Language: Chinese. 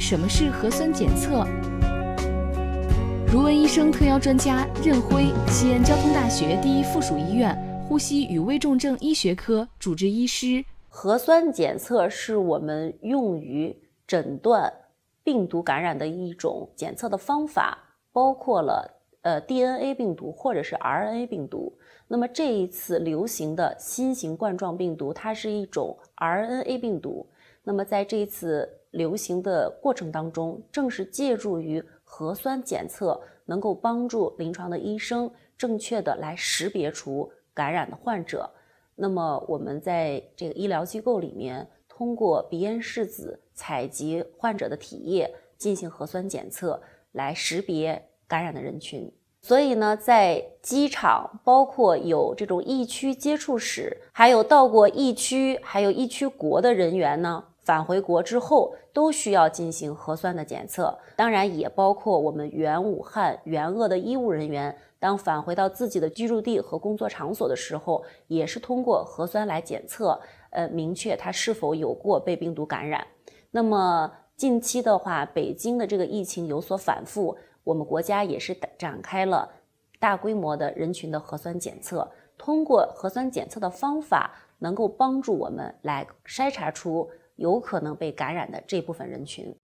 什么是核酸检测？如闻医生特邀专家任辉，西安交通大学第一附属医院呼吸与危重症医学科主治医师。核酸检测是我们用于诊断病毒感染的一种检测的方法，包括了呃 DNA 病毒或者是 RNA 病毒。那么这一次流行的新型冠状病毒，它是一种 RNA 病毒。那么在这一次流行的过程当中，正是借助于核酸检测，能够帮助临床的医生正确的来识别出感染的患者。那么我们在这个医疗机构里面，通过鼻咽拭子采集患者的体液进行核酸检测，来识别感染的人群。所以呢，在机场，包括有这种疫区接触史，还有到过疫区，还有疫区国的人员呢。返回国之后都需要进行核酸的检测，当然也包括我们原武汉、原鄂的医务人员。当返回到自己的居住地和工作场所的时候，也是通过核酸来检测，呃，明确他是否有过被病毒感染。那么近期的话，北京的这个疫情有所反复，我们国家也是展开了大规模的人群的核酸检测。通过核酸检测的方法，能够帮助我们来筛查出。有可能被感染的这部分人群。